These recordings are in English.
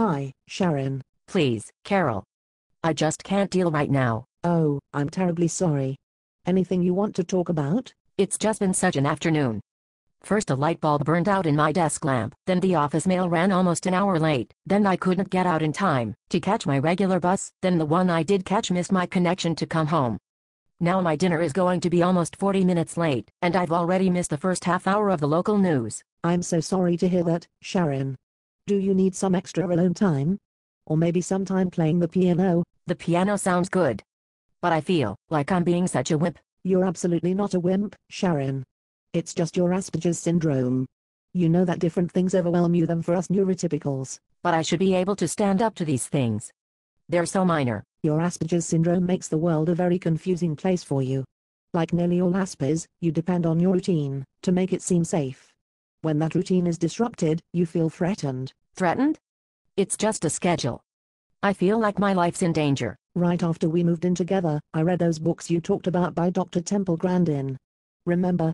Hi, Sharon. Please, Carol. I just can't deal right now. Oh, I'm terribly sorry. Anything you want to talk about? It's just been such an afternoon. First a light bulb burned out in my desk lamp, then the office mail ran almost an hour late, then I couldn't get out in time to catch my regular bus, then the one I did catch missed my connection to come home. Now my dinner is going to be almost 40 minutes late, and I've already missed the first half hour of the local news. I'm so sorry to hear that, Sharon. Do you need some extra alone time? Or maybe some time playing the piano? The piano sounds good. But I feel like I'm being such a wimp. You're absolutely not a wimp, Sharon. It's just your Asperger's syndrome. You know that different things overwhelm you than for us neurotypicals. But I should be able to stand up to these things. They're so minor. Your Asperger's syndrome makes the world a very confusing place for you. Like nearly all Aspers, you depend on your routine to make it seem safe. When that routine is disrupted, you feel threatened. Threatened? It's just a schedule. I feel like my life's in danger. Right after we moved in together, I read those books you talked about by Dr. Temple Grandin. Remember?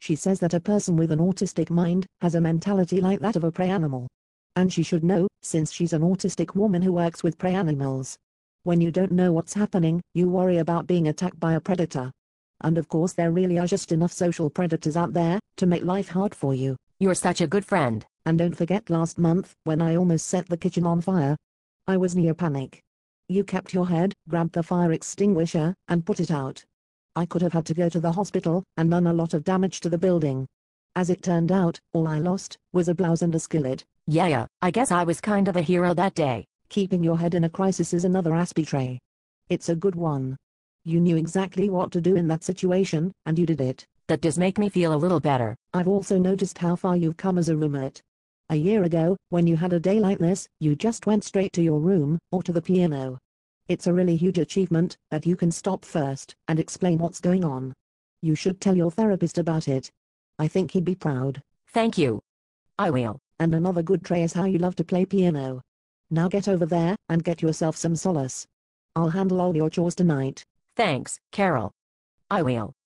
She says that a person with an autistic mind has a mentality like that of a prey animal. And she should know, since she's an autistic woman who works with prey animals. When you don't know what's happening, you worry about being attacked by a predator. And of course there really are just enough social predators out there, to make life hard for you. You're such a good friend. And don't forget last month, when I almost set the kitchen on fire. I was near panic. You kept your head, grabbed the fire extinguisher, and put it out. I could have had to go to the hospital, and done a lot of damage to the building. As it turned out, all I lost, was a blouse and a skillet. Yeah, yeah, I guess I was kind of a hero that day. Keeping your head in a crisis is another Aspie tray. It's a good one. You knew exactly what to do in that situation, and you did it. That does make me feel a little better. I've also noticed how far you've come as a roommate. A year ago, when you had a day like this, you just went straight to your room, or to the piano. It's a really huge achievement, that you can stop first, and explain what's going on. You should tell your therapist about it. I think he'd be proud. Thank you. I will. And another good trait is how you love to play piano. Now get over there, and get yourself some solace. I'll handle all your chores tonight. Thanks, Carol. I will.